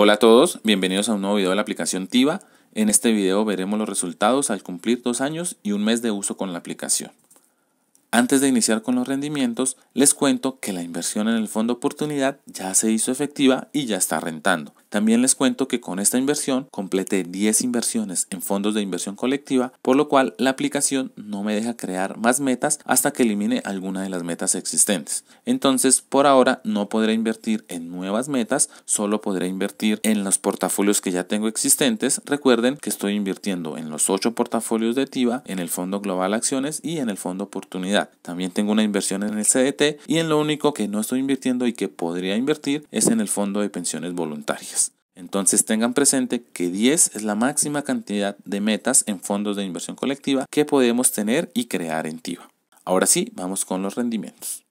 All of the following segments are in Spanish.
Hola a todos, bienvenidos a un nuevo video de la aplicación TIVA. En este video veremos los resultados al cumplir dos años y un mes de uso con la aplicación. Antes de iniciar con los rendimientos, les cuento que la inversión en el fondo oportunidad ya se hizo efectiva y ya está rentando. También les cuento que con esta inversión completé 10 inversiones en fondos de inversión colectiva, por lo cual la aplicación no me deja crear más metas hasta que elimine alguna de las metas existentes. Entonces, por ahora no podré invertir en nuevas metas, solo podré invertir en los portafolios que ya tengo existentes. Recuerden que estoy invirtiendo en los 8 portafolios de TIVA, en el Fondo Global Acciones y en el Fondo Oportunidad. También tengo una inversión en el CDT y en lo único que no estoy invirtiendo y que podría invertir es en el Fondo de Pensiones Voluntarias. Entonces tengan presente que 10 es la máxima cantidad de metas en fondos de inversión colectiva que podemos tener y crear en TIVA. Ahora sí, vamos con los rendimientos.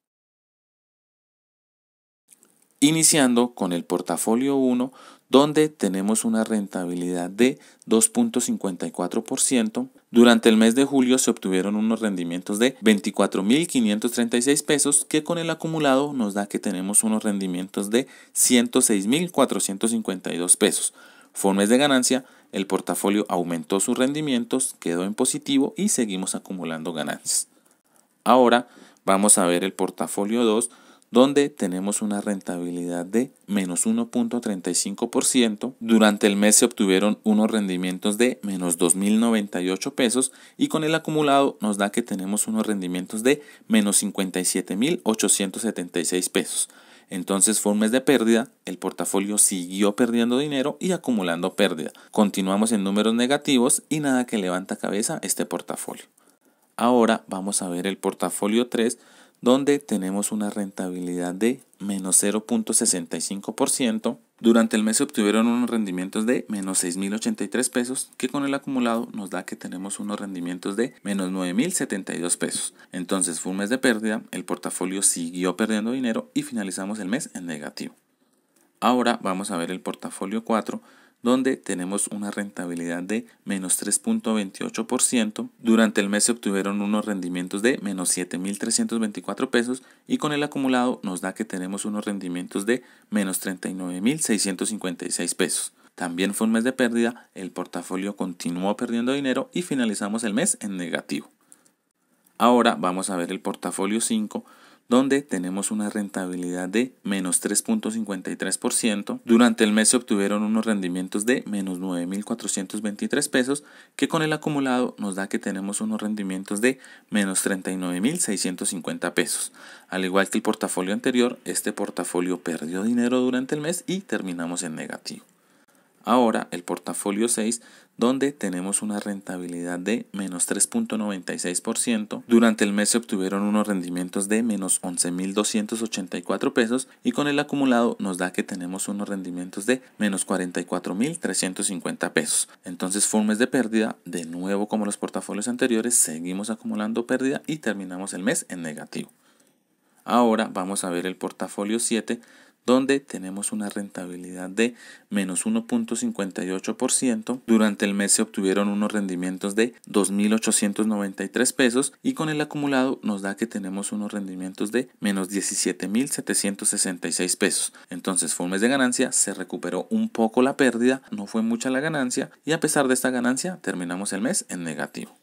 Iniciando con el portafolio 1, donde tenemos una rentabilidad de 2.54%. Durante el mes de julio se obtuvieron unos rendimientos de 24.536 pesos, que con el acumulado nos da que tenemos unos rendimientos de 106.452 pesos. Fue un mes de ganancia, el portafolio aumentó sus rendimientos, quedó en positivo y seguimos acumulando ganancias. Ahora vamos a ver el portafolio 2 donde tenemos una rentabilidad de menos 1.35%. Durante el mes se obtuvieron unos rendimientos de menos 2.098 pesos y con el acumulado nos da que tenemos unos rendimientos de menos 57.876 pesos. Entonces fue un mes de pérdida, el portafolio siguió perdiendo dinero y acumulando pérdida. Continuamos en números negativos y nada que levanta cabeza este portafolio. Ahora vamos a ver el portafolio 3 donde tenemos una rentabilidad de menos 0.65%. Durante el mes se obtuvieron unos rendimientos de menos 6.083 pesos, que con el acumulado nos da que tenemos unos rendimientos de menos 9.072 pesos. Entonces fue un mes de pérdida, el portafolio siguió perdiendo dinero y finalizamos el mes en negativo. Ahora vamos a ver el portafolio 4 donde tenemos una rentabilidad de menos 3.28%. Durante el mes se obtuvieron unos rendimientos de menos 7.324 pesos y con el acumulado nos da que tenemos unos rendimientos de menos 39.656 pesos. También fue un mes de pérdida, el portafolio continuó perdiendo dinero y finalizamos el mes en negativo. Ahora vamos a ver el portafolio 5 donde tenemos una rentabilidad de menos 3.53%. Durante el mes se obtuvieron unos rendimientos de menos 9.423 pesos, que con el acumulado nos da que tenemos unos rendimientos de menos 39.650 pesos. Al igual que el portafolio anterior, este portafolio perdió dinero durante el mes y terminamos en negativo. Ahora el portafolio 6 donde tenemos una rentabilidad de menos 3.96%. Durante el mes se obtuvieron unos rendimientos de menos 11.284 pesos y con el acumulado nos da que tenemos unos rendimientos de menos 44.350 pesos. Entonces fue un mes de pérdida, de nuevo como los portafolios anteriores, seguimos acumulando pérdida y terminamos el mes en negativo. Ahora vamos a ver el portafolio 7 donde tenemos una rentabilidad de menos 1.58%. Durante el mes se obtuvieron unos rendimientos de 2.893 pesos y con el acumulado nos da que tenemos unos rendimientos de menos 17.766 pesos. Entonces fue un mes de ganancia, se recuperó un poco la pérdida, no fue mucha la ganancia y a pesar de esta ganancia terminamos el mes en negativo.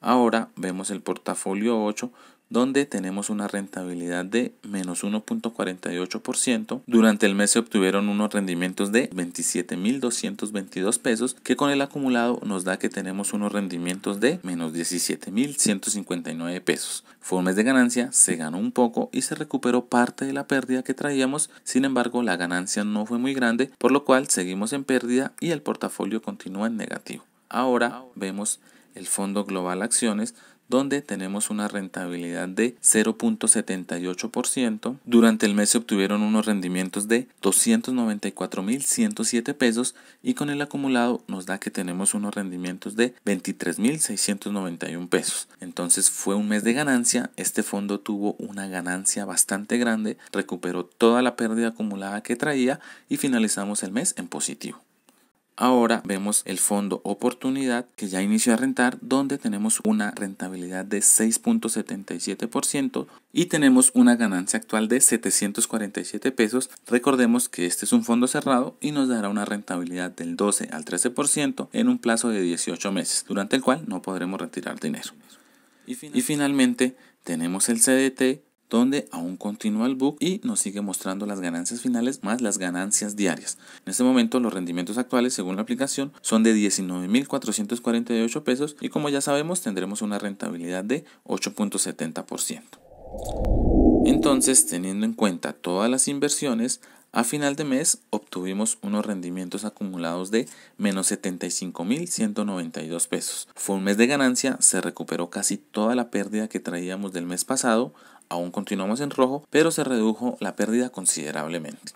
Ahora vemos el portafolio 8 donde tenemos una rentabilidad de menos 1.48%. Durante el mes se obtuvieron unos rendimientos de 27.222 pesos, que con el acumulado nos da que tenemos unos rendimientos de menos 17.159 pesos. Fue un mes de ganancia, se ganó un poco y se recuperó parte de la pérdida que traíamos, sin embargo la ganancia no fue muy grande, por lo cual seguimos en pérdida y el portafolio continúa en negativo. Ahora vemos el Fondo Global Acciones donde tenemos una rentabilidad de 0.78%. Durante el mes se obtuvieron unos rendimientos de 294.107 pesos y con el acumulado nos da que tenemos unos rendimientos de 23.691 pesos. Entonces fue un mes de ganancia, este fondo tuvo una ganancia bastante grande, recuperó toda la pérdida acumulada que traía y finalizamos el mes en positivo. Ahora vemos el fondo oportunidad que ya inició a rentar donde tenemos una rentabilidad de 6.77% y tenemos una ganancia actual de 747 pesos. Recordemos que este es un fondo cerrado y nos dará una rentabilidad del 12 al 13% en un plazo de 18 meses, durante el cual no podremos retirar dinero. Y finalmente tenemos el CDT donde aún continúa el book y nos sigue mostrando las ganancias finales más las ganancias diarias. En este momento los rendimientos actuales según la aplicación son de 19.448 pesos y como ya sabemos tendremos una rentabilidad de 8.70%. Entonces, teniendo en cuenta todas las inversiones, a final de mes obtuvimos unos rendimientos acumulados de menos 75.192 pesos. Fue un mes de ganancia, se recuperó casi toda la pérdida que traíamos del mes pasado, aún continuamos en rojo, pero se redujo la pérdida considerablemente.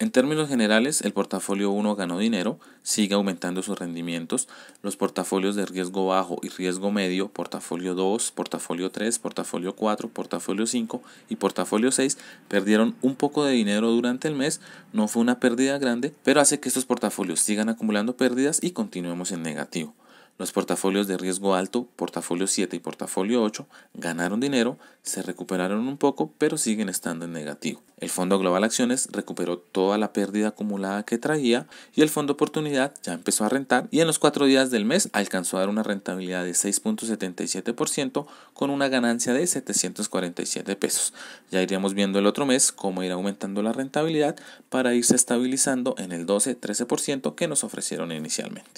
En términos generales, el portafolio 1 ganó dinero, sigue aumentando sus rendimientos. Los portafolios de riesgo bajo y riesgo medio, portafolio 2, portafolio 3, portafolio 4, portafolio 5 y portafolio 6, perdieron un poco de dinero durante el mes. No fue una pérdida grande, pero hace que estos portafolios sigan acumulando pérdidas y continuemos en negativo. Los portafolios de riesgo alto, portafolio 7 y portafolio 8, ganaron dinero, se recuperaron un poco, pero siguen estando en negativo. El Fondo Global Acciones recuperó toda la pérdida acumulada que traía y el Fondo Oportunidad ya empezó a rentar y en los cuatro días del mes alcanzó a dar una rentabilidad de 6.77% con una ganancia de 747 pesos. Ya iríamos viendo el otro mes cómo ir aumentando la rentabilidad para irse estabilizando en el 12-13% que nos ofrecieron inicialmente.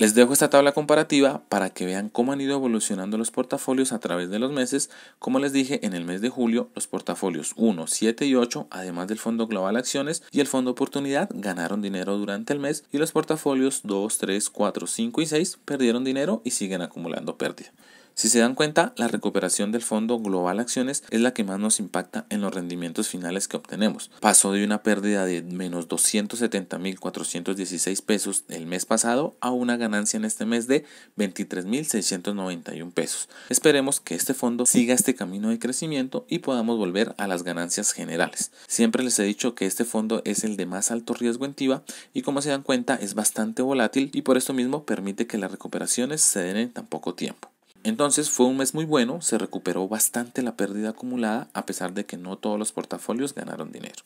Les dejo esta tabla comparativa para que vean cómo han ido evolucionando los portafolios a través de los meses. Como les dije, en el mes de julio los portafolios 1, 7 y 8, además del Fondo Global Acciones y el Fondo Oportunidad, ganaron dinero durante el mes y los portafolios 2, 3, 4, 5 y 6 perdieron dinero y siguen acumulando pérdida. Si se dan cuenta, la recuperación del Fondo Global Acciones es la que más nos impacta en los rendimientos finales que obtenemos. Pasó de una pérdida de menos 270.416 pesos el mes pasado a una ganancia en este mes de 23.691 pesos. Esperemos que este fondo siga este camino de crecimiento y podamos volver a las ganancias generales. Siempre les he dicho que este fondo es el de más alto riesgo en TIVA y como se dan cuenta es bastante volátil y por esto mismo permite que las recuperaciones se den en tan poco tiempo. Entonces fue un mes muy bueno, se recuperó bastante la pérdida acumulada a pesar de que no todos los portafolios ganaron dinero.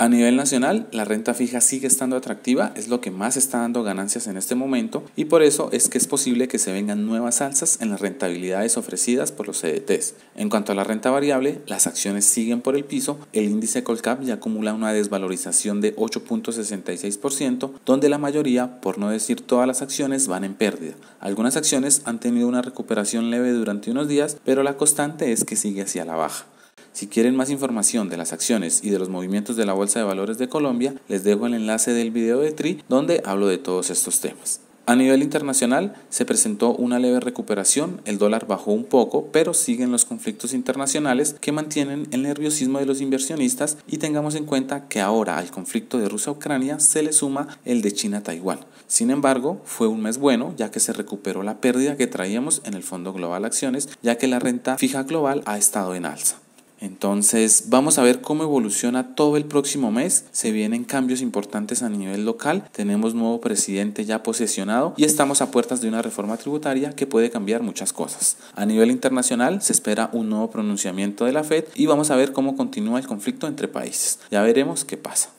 A nivel nacional, la renta fija sigue estando atractiva, es lo que más está dando ganancias en este momento y por eso es que es posible que se vengan nuevas alzas en las rentabilidades ofrecidas por los CDTs. En cuanto a la renta variable, las acciones siguen por el piso, el índice Colcap ya acumula una desvalorización de 8.66%, donde la mayoría, por no decir todas las acciones, van en pérdida. Algunas acciones han tenido una recuperación leve durante unos días, pero la constante es que sigue hacia la baja. Si quieren más información de las acciones y de los movimientos de la Bolsa de Valores de Colombia, les dejo el enlace del video de TRI donde hablo de todos estos temas. A nivel internacional se presentó una leve recuperación, el dólar bajó un poco, pero siguen los conflictos internacionales que mantienen el nerviosismo de los inversionistas y tengamos en cuenta que ahora al conflicto de Rusia-Ucrania se le suma el de China-Taiwán. Sin embargo, fue un mes bueno ya que se recuperó la pérdida que traíamos en el Fondo Global Acciones, ya que la renta fija global ha estado en alza. Entonces vamos a ver cómo evoluciona todo el próximo mes. Se vienen cambios importantes a nivel local. Tenemos nuevo presidente ya posesionado y estamos a puertas de una reforma tributaria que puede cambiar muchas cosas. A nivel internacional se espera un nuevo pronunciamiento de la Fed y vamos a ver cómo continúa el conflicto entre países. Ya veremos qué pasa.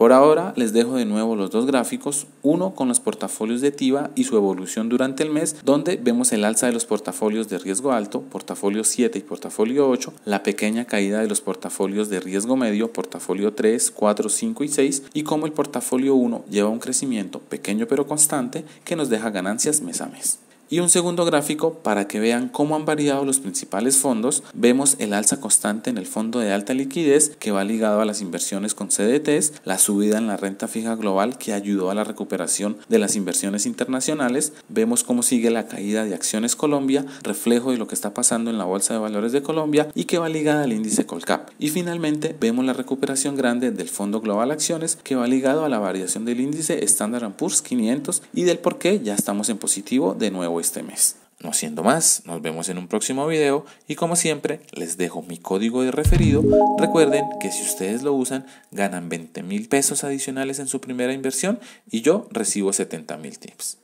Por ahora les dejo de nuevo los dos gráficos, uno con los portafolios de TIVA y su evolución durante el mes, donde vemos el alza de los portafolios de riesgo alto, portafolio 7 y portafolio 8, la pequeña caída de los portafolios de riesgo medio, portafolio 3, 4, 5 y 6, y cómo el portafolio 1 lleva un crecimiento pequeño pero constante que nos deja ganancias mes a mes y un segundo gráfico para que vean cómo han variado los principales fondos. Vemos el alza constante en el fondo de alta liquidez que va ligado a las inversiones con CDTs, la subida en la renta fija global que ayudó a la recuperación de las inversiones internacionales. Vemos cómo sigue la caída de acciones Colombia, reflejo de lo que está pasando en la Bolsa de Valores de Colombia y que va ligada al índice Colcap. Y finalmente vemos la recuperación grande del Fondo Global Acciones que va ligado a la variación del índice Standard Poor's 500 y del por qué ya estamos en positivo de nuevo este mes. No siendo más, nos vemos en un próximo video y como siempre les dejo mi código de referido. Recuerden que si ustedes lo usan ganan 20 mil pesos adicionales en su primera inversión y yo recibo 70 mil tips.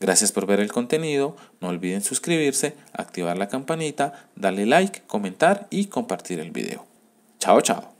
Gracias por ver el contenido, no olviden suscribirse, activar la campanita, darle like, comentar y compartir el video. Chao, chao.